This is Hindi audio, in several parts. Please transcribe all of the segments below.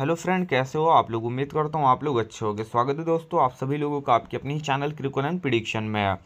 हेलो फ्रेंड कैसे हो आप लोग उम्मीद करता हूँ आप लोग अच्छे होंगे स्वागत है दोस्तों आप सभी लोगों का आपके अपनी चैनल क्रिकोलन प्रिडिक्शन में है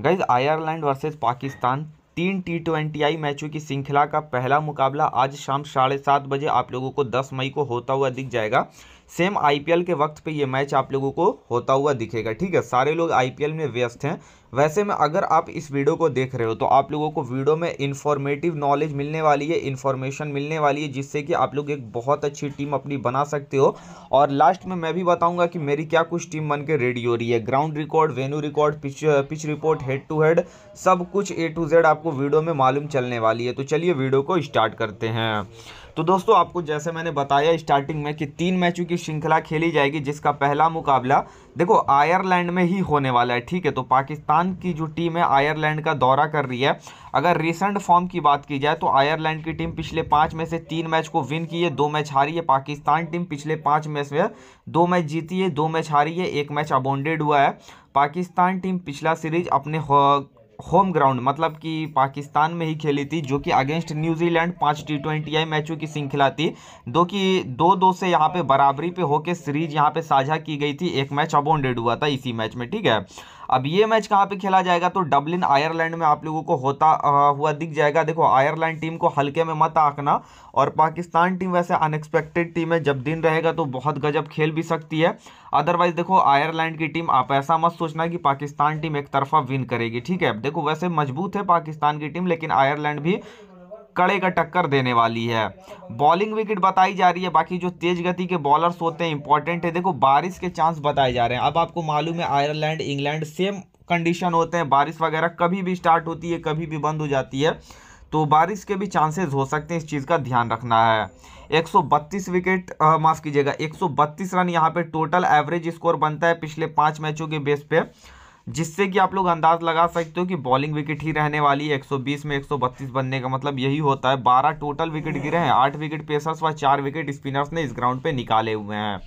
गाइज आयरलैंड वर्सेस पाकिस्तान तीन टी ट्वेंटी आई मैचों की श्रृंखला का पहला मुकाबला आज शाम साढ़े सात बजे आप लोगों को दस मई को होता हुआ दिख जाएगा सेम आईपीएल के वक्त पे ये मैच आप लोगों को होता हुआ दिखेगा ठीक है सारे लोग आईपीएल में व्यस्त हैं वैसे में अगर आप इस वीडियो को देख रहे हो तो आप लोगों को वीडियो में इन्फॉर्मेटिव नॉलेज मिलने वाली है इन्फॉर्मेशन मिलने वाली है जिससे कि आप लोग एक बहुत अच्छी टीम अपनी बना सकते हो और लास्ट में मैं भी बताऊंगा कि मेरी क्या कुछ टीम बन के रेडी हो रही है ground record venue record pitch pitch report head to head सब कुछ ए टू जेड आपको वीडियो में मालूम चलने वाली है तो चलिए वीडियो को स्टार्ट करते हैं तो दोस्तों आपको जैसे मैंने बताया स्टार्टिंग में कि तीन मैचों की श्रृंखला खेली जाएगी जिसका पहला मुकाबला देखो आयरलैंड में ही होने वाला है ठीक है तो पाकिस्तान की जो टीम है आयरलैंड का दौरा कर रही है अगर रिसेंट फॉर्म की बात की जाए तो आयरलैंड की टीम पिछले पाँच में से तीन मैच को विन की है दो मैच हारी है पाकिस्तान टीम पिछले पाँच मैच में दो मैच जीती है दो मैच हारी है एक मैच अबोंडेड हुआ है पाकिस्तान टीम पिछला सीरीज अपने होम ग्राउंड मतलब कि पाकिस्तान में ही खेली थी जो कि अगेंस्ट न्यूजीलैंड पांच टी ट्वेंटी आई मैचों की श्रृंखला थी दो कि दो दो से यहाँ पे बराबरी पे होके सीरीज यहाँ पे साझा की गई थी एक मैच अबोंडेड हुआ था इसी मैच में ठीक है अब ये मैच कहाँ पे खेला जाएगा तो डबलिन आयरलैंड में आप लोगों को होता हुआ दिख जाएगा देखो आयरलैंड टीम को हल्के में मत आंकना और पाकिस्तान टीम वैसे अनएक्सपेक्टेड टीम है जब दिन रहेगा तो बहुत गजब खेल भी सकती है अदरवाइज देखो आयरलैंड की टीम आप ऐसा मत सोचना कि पाकिस्तान टीम एक तरफा विन करेगी ठीक है देखो वैसे मजबूत है पाकिस्तान की टीम लेकिन आयरलैंड भी कड़े का टक्कर देने वाली है बॉलिंग विकेट बताई जा रही है बाकी जो तेज गति के बॉलर्स होते हैं इंपॉर्टेंट है देखो बारिश के चांस बताए जा रहे हैं अब आपको मालूम है आयरलैंड इंग्लैंड सेम कंडीशन होते हैं बारिश वगैरह कभी भी स्टार्ट होती है कभी भी बंद हो जाती है तो बारिश के भी चांसेस हो सकते हैं इस चीज़ का ध्यान रखना है 132 विकेट माफ़ कीजिएगा 132 रन यहाँ पे टोटल एवरेज स्कोर बनता है पिछले पाँच मैचों के बेस पे जिससे कि आप लोग अंदाज लगा सकते हो कि बॉलिंग विकेट ही रहने वाली है 120 में 132 बनने का मतलब यही होता है 12 टोटल विकेट गिरे हैं 8 विकेट पेसर्स व 4 विकेट स्पिनर्स ने इस ग्राउंड पे निकाले हुए हैं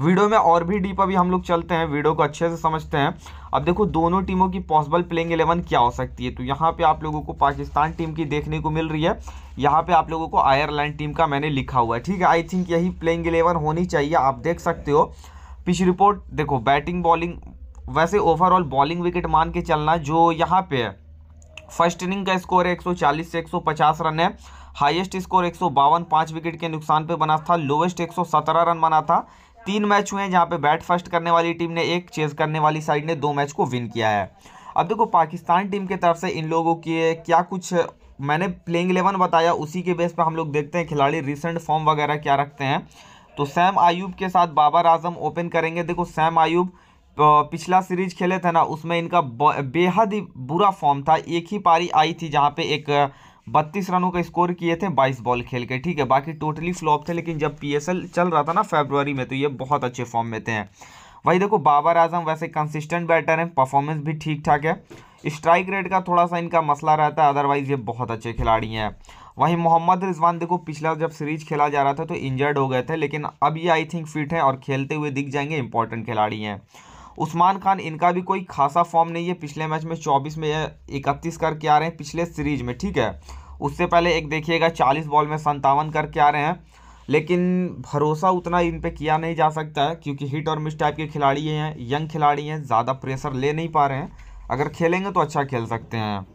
वीडियो में और भी डीप अभी हम लोग चलते हैं वीडियो को अच्छे से समझते हैं अब देखो दोनों टीमों की पॉसिबल प्लेइंग एलेवन क्या हो सकती है तो यहाँ पे आप लोगों को पाकिस्तान टीम की देखने को मिल रही है यहाँ पे आप लोगों को आयरलैंड टीम का मैंने लिखा हुआ है ठीक है आई थिंक यही प्लेइंग एलेवन होनी चाहिए आप देख सकते हो पिच रिपोर्ट देखो बैटिंग बॉलिंग वैसे ओवरऑल बॉलिंग विकेट मान के चलना जो यहाँ पे फर्स्ट इनिंग का स्कोर है 140 से 150 रन है हाईएस्ट स्कोर एक सौ पाँच विकेट के नुकसान पे बना था लोवेस्ट 117 रन बना था तीन मैच हुए हैं जहाँ पे बैट फर्स्ट करने वाली टीम ने एक चेज करने वाली साइड ने दो मैच को विन किया है अब देखो पाकिस्तान टीम की तरफ से इन लोगों के क्या कुछ मैंने प्लेइंग इलेवन बताया उसी के बेस पर हम लोग देखते हैं खिलाड़ी रिसेंट फॉर्म वगैरह क्या रखते हैं तो सैम आयूब के साथ बाबर आजम ओपन करेंगे देखो सैम आयूब पिछला सीरीज खेले थे ना उसमें इनका बेहद ही बुरा फॉर्म था एक ही पारी आई थी जहाँ पे एक बत्तीस रनों का स्कोर किए थे बाईस बॉल खेल के ठीक है बाकी टोटली फ्लॉप थे लेकिन जब पीएसएल चल रहा था ना फेब्रुवरी में तो ये बहुत अच्छे फॉर्म में थे वही देखो बाबर आजम वैसे कंसिस्टेंट बैटर हैं परफॉर्मेंस भी ठीक ठाक है स्ट्राइक रेट का थोड़ा सा इनका मसला रहता है अदरवाइज़ ये बहुत अच्छे खिलाड़ी हैं वहीं मोहम्मद रिजवान देखो पिछला जब सीरीज खेला जा रहा था तो इंजर्ड हो गए थे लेकिन अब ये आई थिंक फिट हैं और खेलते हुए दिख जाएंगे इंपॉर्टेंट खिलाड़ी हैं उस्मान खान इनका भी कोई खासा फॉर्म नहीं है पिछले मैच में चौबीस में इकतीस करके आ रहे हैं पिछले सीरीज में ठीक है उससे पहले एक देखिएगा चालीस बॉल में संतावन करके आ रहे हैं लेकिन भरोसा उतना इन पर किया नहीं जा सकता है क्योंकि हिट और मिस टाइप के खिलाड़ी हैं यंग खिलाड़ी हैं ज़्यादा प्रेशर ले नहीं पा रहे हैं अगर खेलेंगे तो अच्छा खेल सकते हैं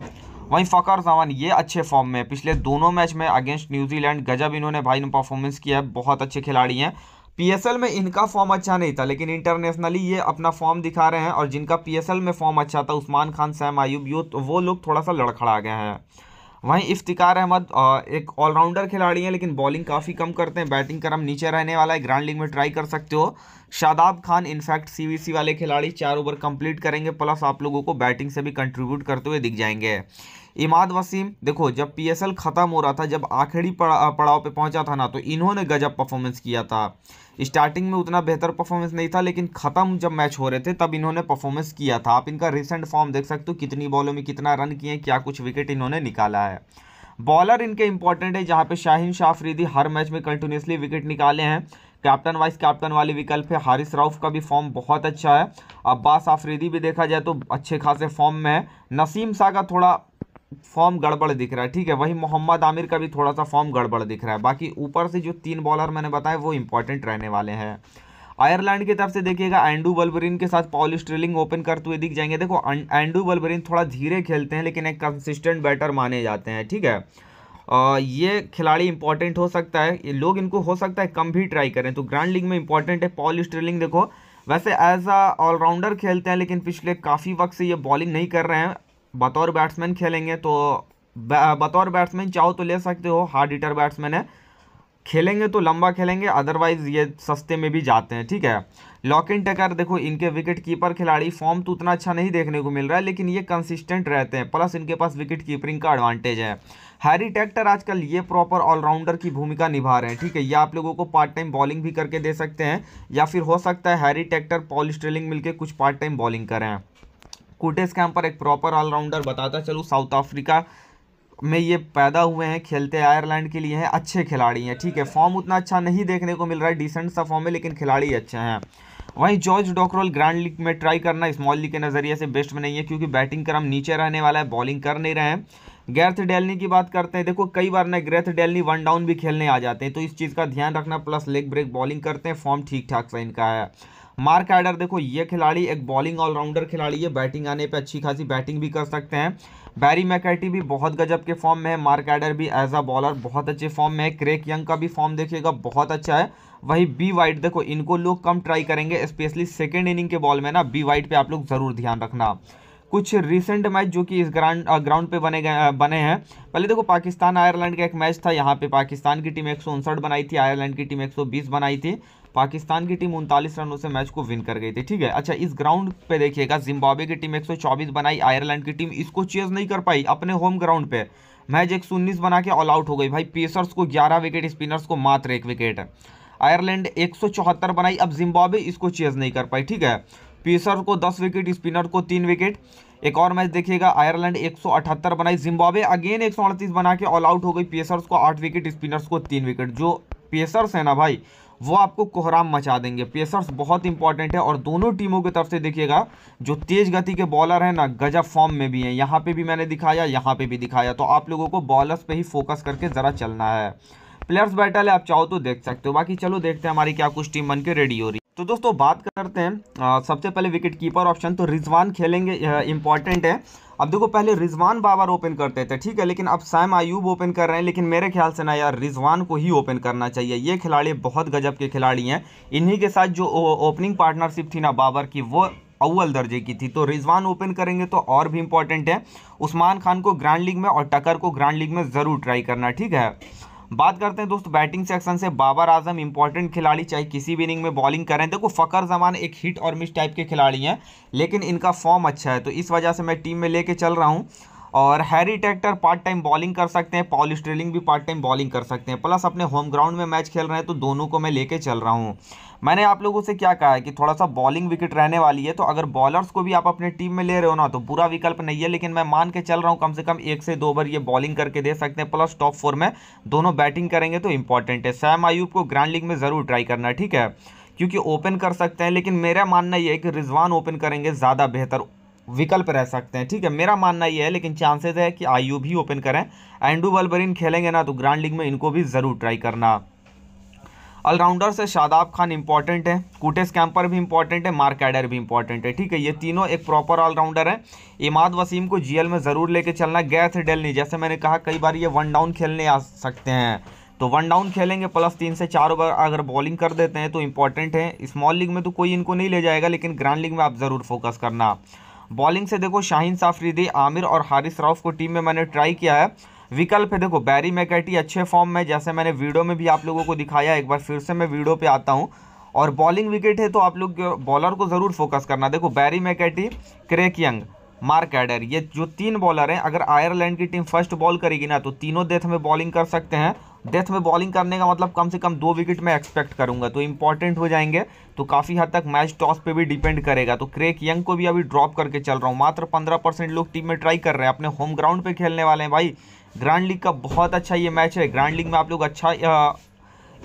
वहीं फ़कर जमान ये अच्छे फॉर्म में पिछले दोनों मैच में अगेंस्ट न्यूजीलैंड गजब इन्होंने भाई ने परफॉर्मेंस किया है बहुत अच्छे खिलाड़ी हैं पीएसएल में इनका फॉर्म अच्छा नहीं था लेकिन इंटरनेशनली ये अपना फॉर्म दिखा रहे हैं और जिनका पीएसएल में फॉर्म अच्छा था उस्मान खान सैम आयूब यू तो वो लोग थोड़ा सा लड़खड़ा गए हैं वहीं इफ्तिकार अहमद एक ऑलराउंडर खिलाड़ी हैं लेकिन बॉलिंग काफ़ी कम करते हैं बैटिंग क्रम नीचे रहने वाला है ग्रांड लीग में ट्राई कर सकते हो शादाब खान इनफैक्ट सी वाले खिलाड़ी चार ओवर कंप्लीट करेंगे प्लस आप लोगों को बैटिंग से भी कंट्रीब्यूट करते हुए दिख जाएंगे इमाद वसीम देखो जब पीएसएल ख़त्म हो रहा था जब आखिरी पड़ाव पे पहुंचा था ना तो इन्होंने गजब परफॉर्मेंस किया था स्टार्टिंग में उतना बेहतर परफॉर्मेंस नहीं था लेकिन ख़त्म जब मैच हो रहे थे तब इन्होंने परफॉर्मेंस किया था आप इनका रिसेंट फॉर्म देख सकते हो कितनी बॉलों में कितना रन किए क्या कुछ विकेट इन्होंने निकाला है बॉलर इनके इंपॉर्टेंट है जहाँ पे शाहिन शाफरीदी हर मैच में कंटिन्यूसली विकेट निकाले हैं कैप्टन वाइस कैप्टन वाले विकल्प है हारिस राउफ का भी फॉर्म बहुत अच्छा है अब्बास आफरीदी भी देखा जाए तो अच्छे खासे फॉर्म में है नसीम शाह का थोड़ा फॉर्म गड़बड़ दिख रहा है ठीक है वही मोहम्मद आमिर का भी थोड़ा सा फॉर्म गड़बड़ दिख रहा है बाकी ऊपर से जो तीन बॉलर मैंने बताया वो इंपॉर्टेंट रहने वाले हैं आयरलैंड की तरफ से देखिएगा एंडू बलबरीन के साथ पॉल स्ट्रेलिंग ओपन करते हुए दिख जाएंगे देखो एंडू बल्बरिन थोड़ा धीरे खेलते हैं लेकिन एक कंसिस्टेंट बैटर माने जाते हैं ठीक है आ, ये खिलाड़ी इंपॉर्टेंट हो सकता है लोग इनको हो सकता है कम भी ट्राई करें तो ग्रैंड लीग में इंपॉर्टेंट है पॉल स्ट्रेलिंग देखो वैसे एज अ ऑलराउंडर खेलते हैं लेकिन पिछले काफ़ी वक्त से ये बॉलिंग नहीं कर रहे हैं बतौर बैट्समैन खेलेंगे तो बतौर बैट्समैन चाहो तो ले सकते हो हार्ड हिटर बैट्समैन है खेलेंगे तो लंबा खेलेंगे अदरवाइज ये सस्ते में भी जाते हैं ठीक है लॉक इन टकर देखो इनके विकेट कीपर खिलाड़ी फॉर्म तो उतना अच्छा नहीं देखने को मिल रहा है लेकिन ये कंसिस्टेंट रहते हैं प्लस इनके पास विकेट कीपरिंग का एडवांटेज है हैरी टैक्टर आजकल ये प्रॉपर ऑलराउंडर की भूमिका निभा रहे हैं ठीक है ये आप लोगों को पार्ट टाइम बॉलिंग भी करके दे सकते हैं या फिर हो सकता है हैरी टैक्टर पॉलिस्ट्रेलिंग मिलकर कुछ पार्ट टाइम बॉलिंग करें कोटेस कैम पर एक प्रॉपर ऑलराउंडर बताता चलूँ साउथ अफ्रीका में ये पैदा हुए हैं खेलते आयरलैंड के लिए हैं अच्छे खिलाड़ी हैं ठीक है फॉर्म उतना अच्छा नहीं देखने को मिल रहा है डिसेंट सा फॉर्म है लेकिन खिलाड़ी अच्छे हैं वहीं जॉर्ज डॉकरोल ग्रैंड लीग में ट्राई करना स्मॉल लीग के नज़रिए से बेस्ट में नहीं है क्योंकि बैटिंग क्रम नीचे रहने वाला है बॉलिंग कर नहीं रहे हैं गैर्थ डेलनी की बात करते हैं देखो कई बार ना ग्रैथ डेलनी वन डाउन भी खेलने आ जाते हैं तो इस चीज़ का ध्यान रखना प्लस लेग ब्रेक बॉलिंग करते हैं फॉर्म ठीक ठाक सा इनका है मार्क एडर देखो ये खिलाड़ी एक बॉलिंग ऑलराउंडर खिलाड़ी है बैटिंग आने पर अच्छी खासी बैटिंग भी कर सकते हैं बैरी मैकेटी भी बहुत गजब के फॉर्म में है मार्क एडर भी एज अ बॉलर बहुत अच्छे फॉर्म में है क्रेक यंग का भी फॉर्म देखिएगा बहुत अच्छा है वही बी वाइट देखो इनको लोग कम ट्राई करेंगे स्पेशली सेकेंड इनिंग के बॉल में ना बी वाइट पर आप लोग ज़रूर ध्यान रखना कुछ रिसेंट मैच जो कि इस ग्राउंड ग्राउंड पे बने गए बने हैं पहले देखो पाकिस्तान आयरलैंड का एक मैच था यहाँ पे पाकिस्तान की टीम एक बनाई थी आयरलैंड की टीम 120 बनाई थी पाकिस्तान की टीम उनतालीस रनों से मैच को विन कर गई थी ठीक है अच्छा इस ग्राउंड पे देखिएगा जिम्बाब्वे की टीम 124 बनाई आयरलैंड की टीम इसको चेज नहीं कर पाई अपने होम ग्राउंड पे मैच एक बना के ऑल आउट हो गई भाई पेसर्स को ग्यारह विकेट स्पिनर्स को मात्र एक विकेट है आयरलैंड एक बनाई अब जिम्बाब्वे इसको चेज नहीं कर पाई ठीक है पेसर को दस विकेट स्पिनर को तीन विकेट एक और मैच देखिएगा आयरलैंड 178 बनाई जिम्बाब्वे अगेन एक बना के ऑल आउट हो गई पेसर्स को आठ विकेट स्पिनर्स को तीन विकेट जो पेसर्स हैं ना भाई वो आपको कोहराम मचा देंगे पेसर्स बहुत इंपॉर्टेंट है और दोनों टीमों की तरफ से देखिएगा जो तेज गति के बॉलर हैं ना गजब फॉर्म में भी हैं यहाँ पे भी मैंने दिखाया यहाँ पे भी दिखाया तो आप लोगों को बॉलर्स पे ही फोकस करके ज़रा चलना है प्लेयर्स बैटल है आप चाहो तो देख सकते हो बाकी चलो देखते हैं हमारी क्या कुछ टीम बन के रेडी हो रही तो दोस्तों बात करते हैं आ, सबसे पहले विकेट कीपर ऑप्शन तो रिजवान खेलेंगे इंपॉर्टेंट है अब देखो पहले रिजवान बाबर ओपन करते थे ठीक है लेकिन अब सैम आयूब ओपन कर रहे हैं लेकिन मेरे ख्याल से ना यार रिजवान को ही ओपन करना चाहिए ये खिलाड़ी बहुत गजब के खिलाड़ी हैं इन्हीं के साथ जो ओपनिंग पार्टनरशिप थी ना बाबर की वो अव्वल दर्जे की थी तो रिजवान ओपन करेंगे तो और भी इंपॉर्टेंट है उस्मान खान को ग्रैंड लीग में और टकर को ग्रैंड लीग में ज़रूर ट्राई करना ठीक है बात करते हैं दोस्तों बैटिंग सेक्शन से बाबर आजम इंपॉर्टेंट खिलाड़ी चाहे किसी भी इनिंग में बॉलिंग करें देखो फ़कर जमान एक हिट और मिस टाइप के खिलाड़ी हैं लेकिन इनका फॉर्म अच्छा है तो इस वजह से मैं टीम में लेके चल रहा हूँ और Harry Tector part time bowling कर सकते हैं पॉल स्ट्रेलिंग भी पार्ट टाइम बॉलिंग कर सकते हैं प्लस अपने होम ग्राउंड में मैच खेल रहे हैं तो दोनों को मैं लेके चल रहा हूँ मैंने आप लोगों से क्या कहा है कि थोड़ा सा बॉलिंग विकेट रहने वाली है तो अगर बॉलर्स को भी आप अपने टीम में ले रहे हो ना तो बुरा विकल्प नहीं है लेकिन मैं मान के चल रहा हूँ कम से कम एक से दो ओवर ये बॉलिंग करके दे सकते हैं प्लस टॉप फोर में दोनों बैटिंग करेंगे तो इंपॉर्टेंट है सैम आयूब को ग्रैंड लीग में ज़रूर ट्राई करना ठीक है क्योंकि ओपन कर सकते हैं लेकिन मेरा मानना यह है कि रिजवान ओपन करेंगे ज़्यादा बेहतर विकल्प रह सकते हैं ठीक है मेरा मानना यह है लेकिन चांसेस है कि आईयू भी ओपन करें एंडू बलबरीन खेलेंगे ना तो ग्रांड लीग में इनको भी ज़रूर ट्राई करना ऑलराउंडर से शादाब खान इंपॉर्टेंट है कूटेस कैंपर भी इंपॉर्टेंट है मार्क एडर भी इंपॉर्टेंट है ठीक है ये तीनों एक प्रॉपर ऑलराउंडर है इमाद वसीम को जीएल में ज़रूर लेके चलना थे डेलनी जैसे मैंने कहा कई बार ये वन डाउन खेलने आ सकते हैं तो वन डाउन खेलेंगे प्लस तीन से चार ओवर अगर बॉलिंग कर देते हैं तो इंपॉर्टेंट है स्मॉल लीग में तो कोई इनको नहीं ले जाएगा लेकिन ग्रांड लीग में आप ज़रूर फोकस करना बॉलिंग से देखो शाहीन साफरीदी आमिर और हारिस राउफ को टीम में मैंने ट्राई किया है विकल्प है देखो बैरी मैकेटी अच्छे फॉर्म में जैसे मैंने वीडियो में भी आप लोगों को दिखाया एक बार फिर से मैं वीडियो पे आता हूँ और बॉलिंग विकेट है तो आप लोग बॉलर को ज़रूर फोकस करना देखो Barry McCarthy Craig Young Mark Adair ये जो तीन बॉलर हैं अगर आयरलैंड की टीम फर्स्ट बॉल करेगी ना तो तीनों डेथ में बॉलिंग कर सकते हैं डेथ में बॉलिंग करने का मतलब कम से कम दो विकेट मैं एक्सपेक्ट करूंगा तो इंपॉर्टेंट हो जाएंगे तो काफ़ी हद तक मैच टॉस पे भी डिपेंड करेगा तो क्रेक यंग को भी अभी ड्रॉप करके चल रहा हूँ मात्र पंद्रह परसेंट लोग टीम में ट्राई कर रहे हैं अपने होम ग्राउंड पर खेलने वाले हैं भाई ग्रांड लीग का बहुत अच्छा ये मैच है ग्रांड लीग में आप लोग अच्छा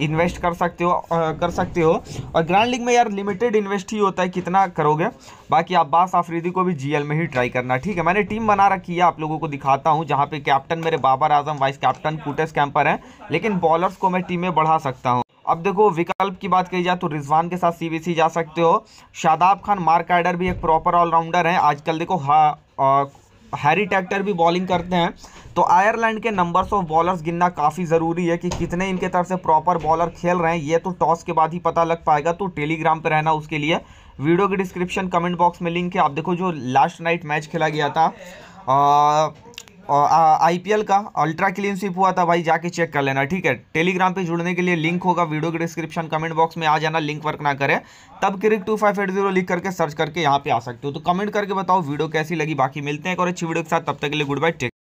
इन्वेस्ट कर सकते हो आ, कर सकते हो और ग्रैंड लीग में यार लिमिटेड इन्वेस्ट ही होता है कितना करोगे बाकी अब्बास आफरीदी को भी जीएल में ही ट्राई करना ठीक है मैंने टीम बना रखी है आप लोगों को दिखाता हूँ जहाँ पे कैप्टन मेरे Babar Azam vice captain Curtis Campher हैं लेकिन बॉलर्स को मैं टीमें बढ़ा सकता हूँ अब देखो विकल्प की बात कही जाए तो रिजवान के साथ सी जा सकते हो शादाब खान मार्क आइडर भी एक प्रॉपर ऑलराउंडर हैं आजकल देखो हाँ हैरी टैक्टर भी बॉलिंग करते हैं तो आयरलैंड के नंबर्स ऑफ बॉलर्स गिनना काफ़ी ज़रूरी है कि कितने इनके तरफ से प्रॉपर बॉलर खेल रहे हैं ये तो टॉस के बाद ही पता लग पाएगा तो टेलीग्राम पर रहना उसके लिए वीडियो के डिस्क्रिप्शन कमेंट बॉक्स में लिंक है आप देखो जो लास्ट नाइट मैच खेला गया था आ, आईपीएल का अल्ट्रा क्लीन स्वीप हुआ था भाई जाके चेक कर लेना ठीक है टेलीग्राम पे जुड़ने के लिए लिंक होगा वीडियो के डिस्क्रिप्शन कमेंट बॉक्स में आ जाना लिंक वर्क ना करें तब cric two five eight zero लिख करके सर्च करके यहाँ पे आ सकते हो तो कमेंट करके बताओ वीडियो कैसी लगी बाकी मिलते हैं एक और अच्छी वीडियो के साथ तब तक के लिए गुड बाय टेक